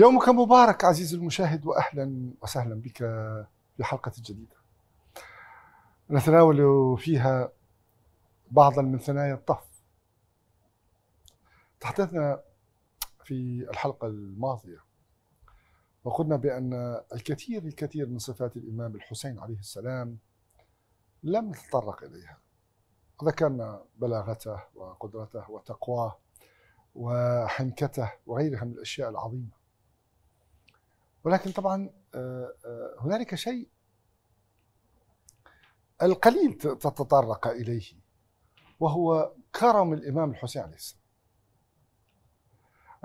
يومك مبارك عزيزي المشاهد واهلا وسهلا بك في حلقه جديده. نتناول فيها بعضا من ثنايا الطف. تحدثنا في الحلقه الماضيه وقلنا بان الكثير الكثير من صفات الامام الحسين عليه السلام لم نتطرق اليها. ذكرنا بلاغته وقدرته وتقواه وحنكته وغيرها من الاشياء العظيمه. ولكن طبعا آه، آه، هنالك شيء القليل تتطرق اليه وهو كرم الامام الحسين عليه السلام.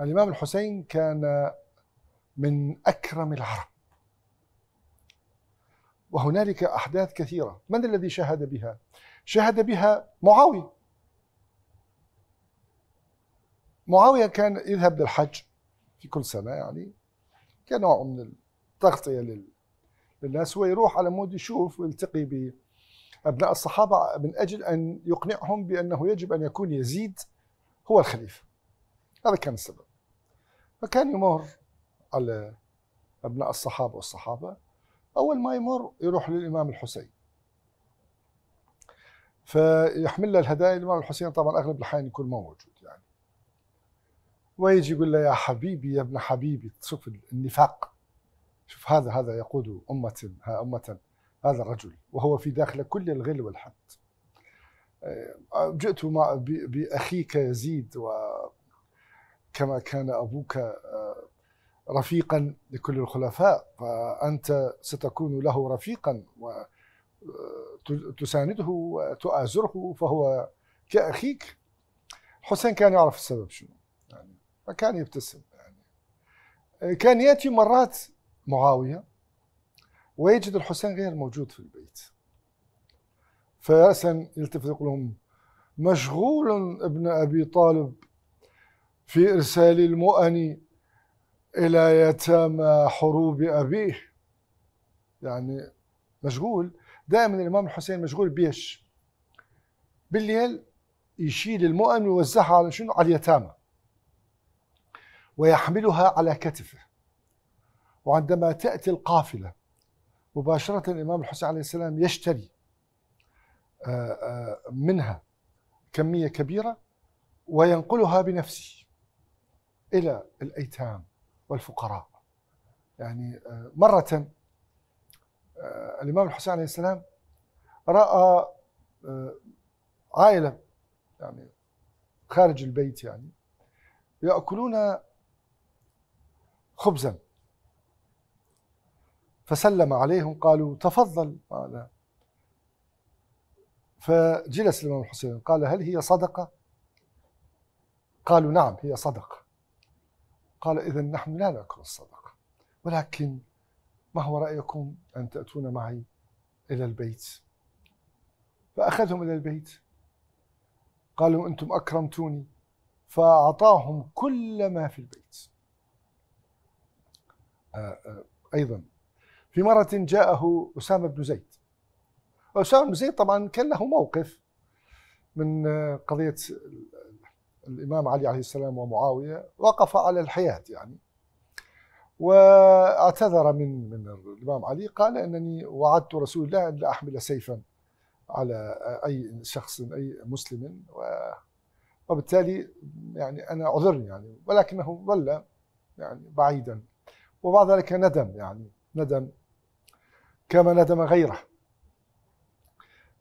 الامام الحسين كان من اكرم العرب. وهنالك احداث كثيره، من الذي شهد بها؟ شهد بها معاويه. معاويه كان يذهب للحج في كل سنه يعني كنوع من التغطيه للناس هو يروح على مود يشوف ويلتقي بابناء الصحابه من اجل ان يقنعهم بانه يجب ان يكون يزيد هو الخليفه هذا كان السبب فكان يمر على ابناء الصحابه والصحابه اول ما يمر يروح للامام الحسين فيحمل له الهدايا الامام الحسين طبعا اغلب الاحيان يكون ما موجود يعني ويجي يقول له يا حبيبي يا ابن حبيبي شوف النفاق شوف هذا هذا يقود أمة أمة هذا الرجل وهو في داخل كل الغل والحقد آه، جئت مع بأخيك يزيد وكما كان أبوك آه، رفيقا لكل الخلفاء فأنت ستكون له رفيقا وتسانده آه، وتؤازره فهو كأخيك حسين كان يعرف السبب شنو يعني فكان يبتسم يعني آه، كان يأتي مرات معاوية ويجد الحسين غير موجود في البيت فيأسا يلتفت يقول لهم مشغول ابن أبي طالب في إرسال المؤن إلى يتامى حروب أبيه يعني مشغول دائما الإمام الحسين مشغول بيش بالليل يشيل المؤن ويوزعها على شنو على اليتامى ويحملها على كتفه وعندما تأتي القافلة مباشرة الإمام الحسين عليه السلام يشتري آه، آه، منها كمية كبيرة وينقلها بنفسه إلى الأيتام والفقراء يعني آه، مرة الإمام الحسين عليه السلام رأى عائلة يعني خارج البيت يعني يأكلون خبزا فسلم عليهم قالوا تفضل قال فجلس الإمام الحسين قال هل هي صدقة؟ قالوا نعم هي صدقة قال إذا نحن لا نأكل الصدقة ولكن ما هو رأيكم أن تأتون معي إلى البيت فأخذهم إلى البيت قالوا أنتم أكرمتوني فأعطاهم كل ما في البيت آه، آه، أيضا في مرة جاءه أسامة بن زيد أسامة بن زيد طبعا كان له موقف من قضية الإمام علي عليه السلام ومعاوية وقف على الحياة يعني واعتذر من من الإمام علي قال أنني وعدت رسول الله أن لا أحمل سيفا على أي شخص أي مسلم وبالتالي يعني أنا عذرني يعني ولكنه ظل يعني بعيدا وبعد ذلك ندم يعني ندم كما ندم غيره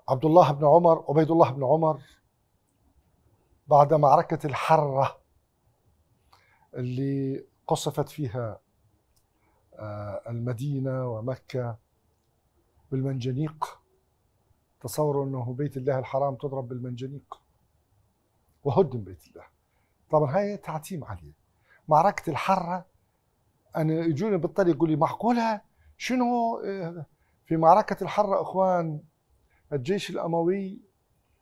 عبد الله بن عمر عبيد الله بن عمر بعد معركة الحرة اللي قصفت فيها آه، المدينة ومكة بالمنجنيق تصوروا أنه بيت الله الحرام تضرب بالمنجنيق وهدم بيت الله طبعا هاي تعتيم عليه معركة الحرة انا يجوني بالطريق يقول لي معقوله شنو في معركه الحره اخوان الجيش الاموي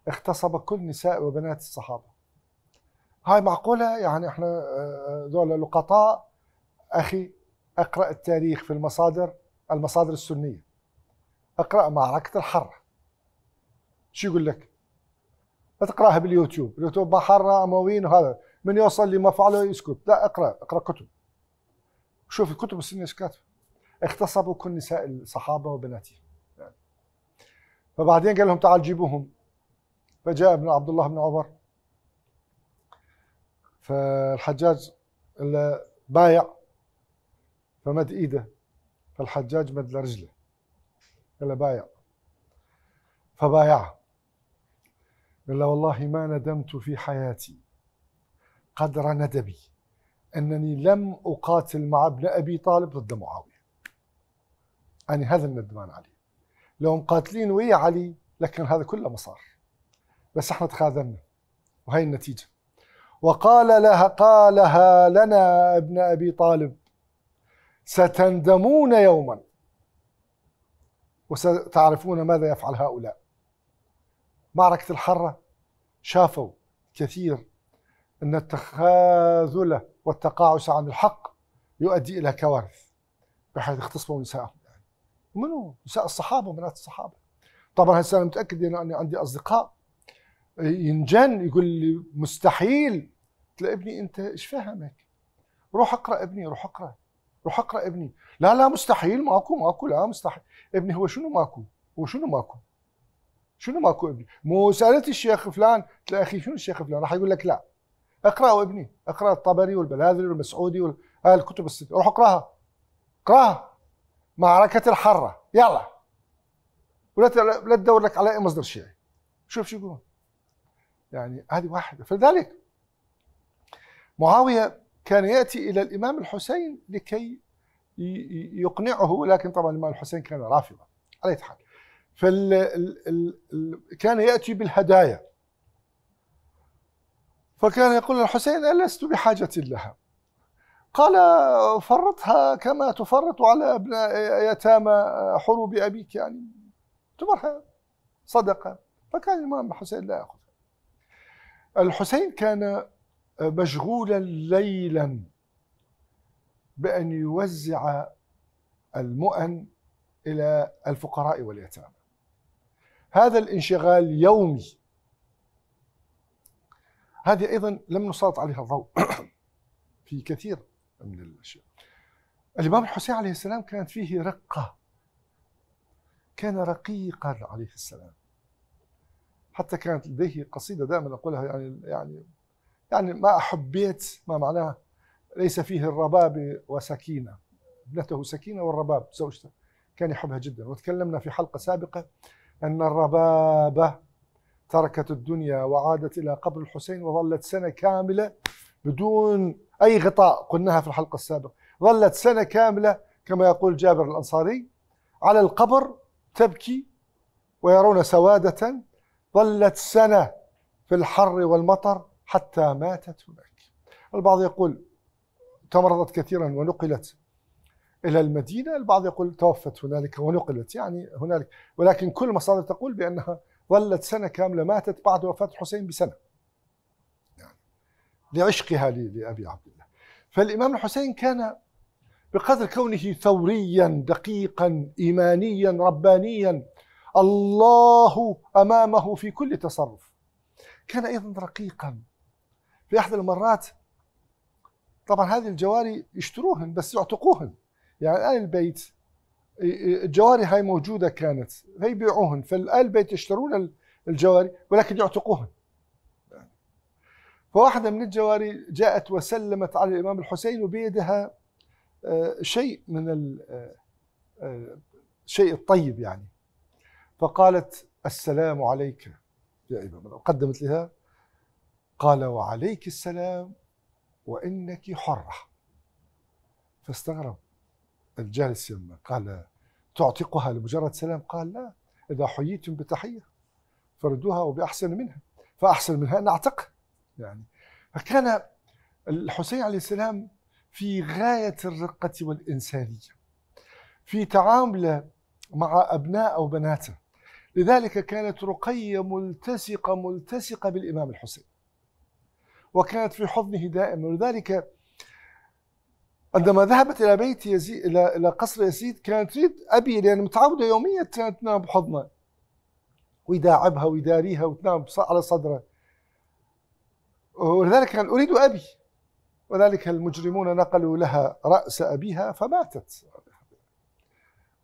اغتصب كل نساء وبنات الصحابه هاي معقوله يعني احنا ذولا لقطاء اخي اقرا التاريخ في المصادر المصادر السنيه اقرا معركه الحره شو يقول لك تقراها باليوتيوب اليوتيوب ما حرة امويين وهذا من يوصل لما فعله يسكت لا اقرا اقرا كتب شوف الكتب السنة ايش كاتبه اغتصبوا كل نساء الصحابة وبناتهم يعني. فبعدين قال لهم تعال جيبوهم فجاء ابن عبد الله بن عمر فالحجاج بايع فمد ايده فالحجاج مد لرجله قال له بايع فبايع قال له والله ما ندمت في حياتي قدر ندبي أنني لم أقاتل مع ابن أبي طالب ضد معاوية أنا هذا الندمان عليه لو مقاتلين ويا علي لكن هذا كله ما صار بس احنا تخاذلنا وهي النتيجة وقال لها قالها لنا ابن أبي طالب ستندمون يوما وستعرفون ماذا يفعل هؤلاء معركة الحرة شافوا كثير أن التخاذل والتقاعس عن الحق يؤدي إلى كوارث بحيث يختصموا نساءهم يعني منو نساء الصحابة وبنات الصحابة طبعا هسه أنا متأكد أني عندي أصدقاء ينجن يقول لي مستحيل تلاقي ابني أنت إيش فهمك روح اقرأ ابني روح اقرأ روح اقرأ ابني لا لا مستحيل ماكو ماكو لا مستحيل ابني هو شنو ماكو هو شنو ماكو شنو ماكو ابني مو سألت الشيخ فلان تلاقي أخي شنو الشيخ فلان راح يقول لك لا اقراه ابني اقرا الطبري والبلاذري والمسعودي وال... آه، الكتب الستة روح اقراها اقراها معركة الحرة يلا ولا لا تدور لك على اي مصدر شيعي شوف شو يقولون يعني هذه واحدة فلذلك معاوية كان يأتي إلى الإمام الحسين لكي يقنعه لكن طبعا الإمام الحسين كان رافضا على حال كان يأتي بالهدايا فكان يقول الحسين ألست بحاجة لها قال فرطها كما تفرط على ابناء يتامى حروب أبيك يعني تبرها صدقة فكان الإمام الحسين لا يأخذ الحسين كان مشغولا ليلا بأن يوزع المؤن إلى الفقراء واليتامى هذا الانشغال يومي هذه ايضا لم نسلط عليها الضوء في كثير من الاشياء الامام الحسين عليه السلام كانت فيه رقه كان رقيقا عليه السلام حتى كانت لديه قصيده دائما اقولها يعني يعني يعني ما احبيت ما معناه ليس فيه الرباب وسكينه ابنته سكينه والرباب زوجته كان يحبها جدا وتكلمنا في حلقه سابقه ان الرباب تركت الدنيا وعادت إلى قبر الحسين وظلت سنة كاملة بدون أي غطاء قلناها في الحلقة السابقة ظلت سنة كاملة كما يقول جابر الأنصاري على القبر تبكي ويرون سوادة ظلت سنة في الحر والمطر حتى ماتت هناك البعض يقول تمرضت كثيرا ونقلت إلى المدينة البعض يقول توفت هنالك ونقلت يعني هنالك ولكن كل المصادر تقول بأنها ظلت سنه كامله ماتت بعد وفاه الحسين بسنه يعني لعشقها لابي عبد الله فالامام الحسين كان بقدر كونه ثوريا دقيقا ايمانيا ربانيا الله امامه في كل تصرف كان ايضا رقيقا في احد المرات طبعا هذه الجواري يشتروهن بس يعتقوهن يعني الان البيت الجواري هاي موجوده كانت فيبيعوهن فال بيت يشترون الجواري ولكن يعتقوهن فواحده من الجواري جاءت وسلمت على الامام الحسين وبيدها آه، شيء من الشيء آه، آه، الطيب يعني فقالت السلام عليك يا امام قدمت لها قال وعليك السلام وانك حره فاستغرب الجالس قال تعتقها لمجرد سلام قال لا إذا حييتم بتحية فردوها وبأحسن منها فأحسن منها أن اعتق يعني فكان الحسين عليه السلام في غاية الرقة والإنسانية في تعامله مع أبناء وبناته لذلك كانت رقية ملتصقة ملتصقة بالإمام الحسين وكانت في حضنه دائما ولذلك عندما ذهبت إلى بيت يزيد إلى إلى قصر يزيد كانت تريد أبي لأن يعني متعودة يوميا تنام بحضنه ويداعبها ويداريها وتنام على صدره ولذلك كان أريد أبي وذلك المجرمون نقلوا لها رأس أبيها فماتت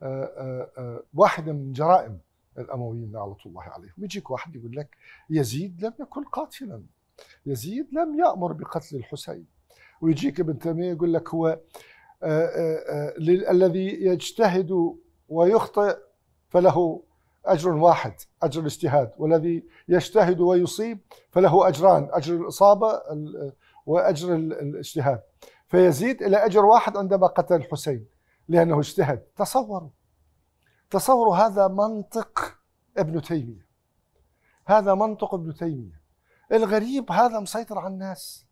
آه، آه، آه، واحدة من جرائم الأمويين لعنة الله عليهم يجيك واحد يقول لك يزيد لم يكن قاتلا يزيد لم يأمر بقتل الحسين ويجيك ابن تيميه يقول لك هو آه، آه، آه، الذي يجتهد ويخطئ فله اجر واحد اجر الاجتهاد والذي يجتهد ويصيب فله اجران اجر الاصابه واجر الاجتهاد فيزيد الى اجر واحد عندما قتل الحسين لانه اجتهد تصوروا تصوروا هذا منطق ابن تيميه هذا منطق ابن تيميه الغريب هذا مسيطر على الناس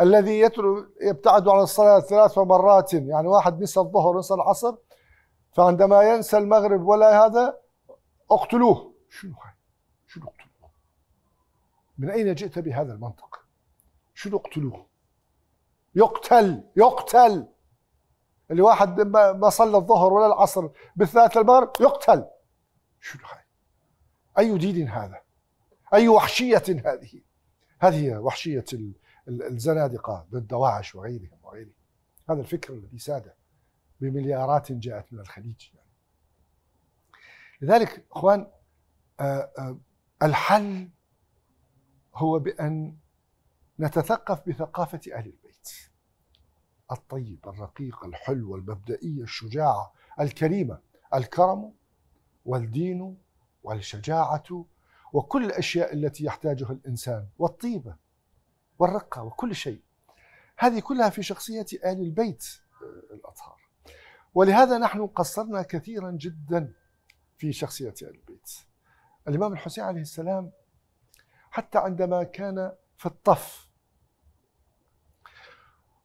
الذي يترك يبتعد عن الصلاة ثلاث مرات يعني واحد نسى الظهر ونسى العصر فعندما ينسى المغرب ولا هذا اقتلوه شنو شنو اقتلوه من أين جئت بهذا المنطق شنو اقتلوه يقتل يقتل اللي واحد ما صلى الظهر ولا العصر بالثلاث المغرب يقتل شنو هاي أي دين هذا أي وحشية هذه هذه وحشية ال الزنادقه ضد دواعش وغيرهم وغيرهم هذا الفكر الذي ساد بمليارات جاءت من الخليج يعني. لذلك اخوان آه، آه، الحل هو بان نتثقف بثقافه اهل البيت الطيب الرقيق الحلو المبدئيه الشجاعه الكريمه الكرم والدين والشجاعه وكل الاشياء التي يحتاجها الانسان والطيبه والرقة وكل شيء هذه كلها في شخصية آل البيت آه، الأطهار ولهذا نحن قصرنا كثيرا جدا في شخصية آل البيت الإمام الحسين عليه السلام حتى عندما كان في الطف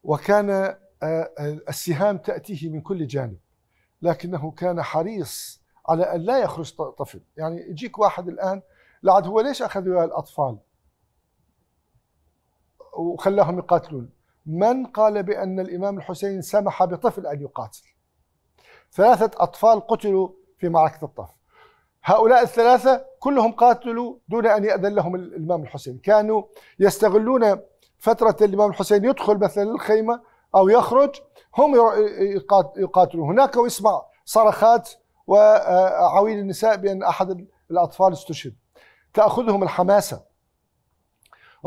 وكان آه، آه، السهام تأتيه من كل جانب لكنه كان حريص على أن لا يخرج طفل يعني يجيك واحد الآن لعد هو ليش أخذوا الأطفال وخلاهم يقاتلون من قال بأن الإمام الحسين سمح بطفل أن يقاتل ثلاثة أطفال قتلوا في معركة الطف هؤلاء الثلاثة كلهم قاتلوا دون أن يأذن لهم الإمام الحسين كانوا يستغلون فترة الإمام الحسين يدخل مثلا الخيمة أو يخرج هم يقاتلون هناك ويسمع صرخات وعويل النساء بأن أحد الأطفال استشهد تأخذهم الحماسة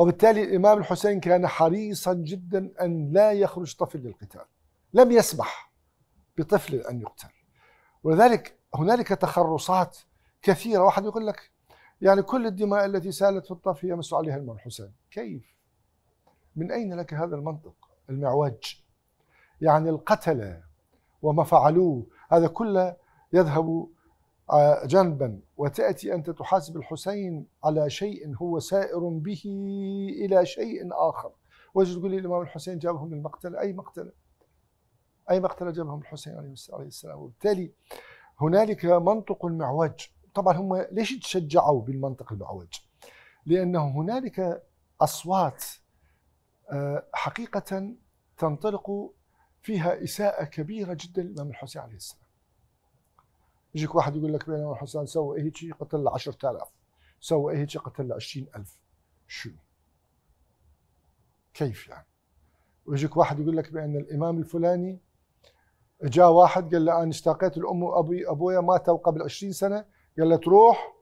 وبالتالي الإمام الحسين كان حريصا جدا أن لا يخرج طفل للقتال لم يسمح بطفل أن يقتل ولذلك هنالك تخرصات كثيرة واحد يقول لك يعني كل الدماء التي سالت في الطف يمس عليها الإمام الحسين كيف؟ من أين لك هذا المنطق المعوج يعني القتلة وما فعلوه هذا كله يذهب جنبا وتأتي أنت تحاسب الحسين على شيء هو سائر به إلى شيء آخر وجد تقول لي الإمام الحسين جابهم للمقتل أي مقتل أي مقتل جابهم الحسين عليه السلام وبالتالي هنالك منطق المعوج طبعا هم ليش تشجعوا بالمنطق المعوج لأنه هنالك أصوات آه، حقيقة تنطلق فيها إساءة كبيرة جدا للإمام الحسين عليه السلام يجيك واحد يقول لك بينما الحسن سوى إيه هيك قتل 10000 سوى إيه هيك قتل 20000 شو كيف يعني ويجيك واحد يقول لك بان الامام الفلاني جاء واحد قال له انا اشتاقيت الام وابي ابويا ماتوا قبل 20 سنه قال له تروح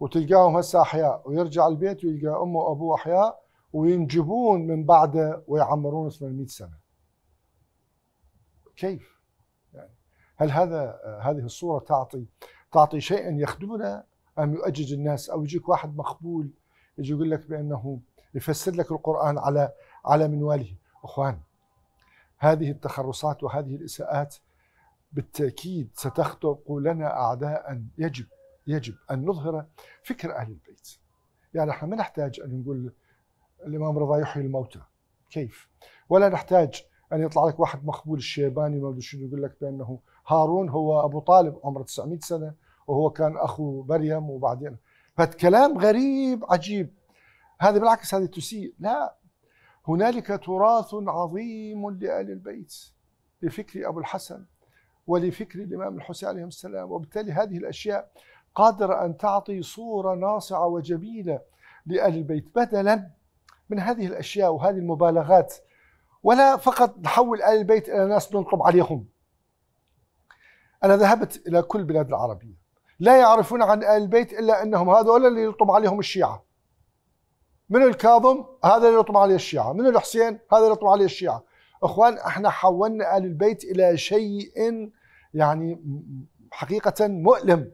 وتلقاهم هسه احياء ويرجع البيت ويلقى امه وابوه احياء وينجبون من بعده ويعمرون 800 سنه كيف يعني هل هذا هذه الصورة تعطي تعطي شيئا يخدمنا أم يؤجج الناس أو يجيك واحد مخبول يجي يقول لك بأنه يفسر لك القرآن على على منواله أخوان هذه التخرصات وهذه الإساءات بالتأكيد ستخلق لنا أعداء يجب يجب أن نظهر فكر أهل البيت يعني احنا ما نحتاج أن نقول الإمام رضا يحيي الموتى كيف ولا نحتاج ان يعني يطلع لك واحد مخبول الشيباني ما ادري شنو يقول لك بانه هارون هو ابو طالب عمره 900 سنه وهو كان اخو مريم وبعدين فكلام غريب عجيب هذا بالعكس هذه تسيء لا هنالك تراث عظيم لآل البيت لفكر أبو الحسن ولفكر الإمام الحسين عليه السلام وبالتالي هذه الأشياء قادرة أن تعطي صورة ناصعة وجميلة لآل البيت بدلا من هذه الأشياء وهذه المبالغات ولا فقط نحول آل البيت إلى ناس ننقب عليهم أنا ذهبت إلى كل بلاد العربية لا يعرفون عن آل البيت إلا أنهم هذول اللي يطب عليهم الشيعة من الكاظم هذا اللي يطب عليه الشيعة من الحسين هذا اللي يطب عليه الشيعة اخوان احنا حولنا ال البيت الى شيء يعني حقيقه مؤلم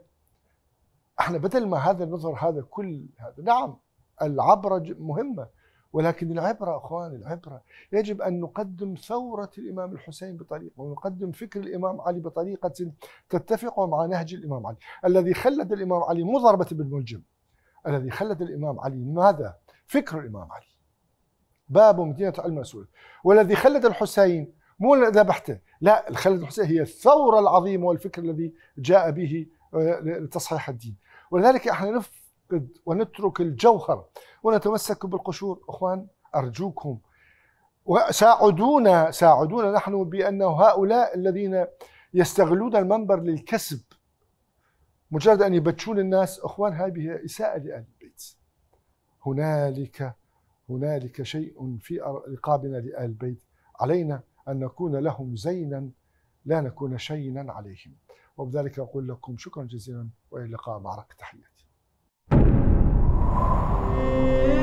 احنا بدل ما هذا النظر هذا كل هذا نعم العبره مهمه ولكن العبرة أخوان العبرة يجب أن نقدم ثورة الإمام الحسين بطريقة ونقدم فكر الإمام علي بطريقة تتفق مع نهج الإمام علي الذي خلد الإمام علي مو ضربة بالملجم الذي خلد الإمام علي ماذا؟ فكر الإمام علي باب مدينة علم رسول والذي خلد الحسين مو ذبحته لا خلد الحسين هي الثورة العظيمة والفكر الذي جاء به آه، لتصحيح الدين ولذلك احنا نف ونترك الجوهر ونتمسك بالقشور اخوان ارجوكم وساعدونا ساعدونا نحن بان هؤلاء الذين يستغلون المنبر للكسب مجرد ان يبتشون الناس اخوان هذه اساءه لاهل البيت هنالك هنالك شيء في رقابنا لآل البيت علينا أن نكون لهم زينا لا نكون شينا عليهم وبذلك أقول لكم شكرا جزيلا وإلى اللقاء معركه رك تحياتي Música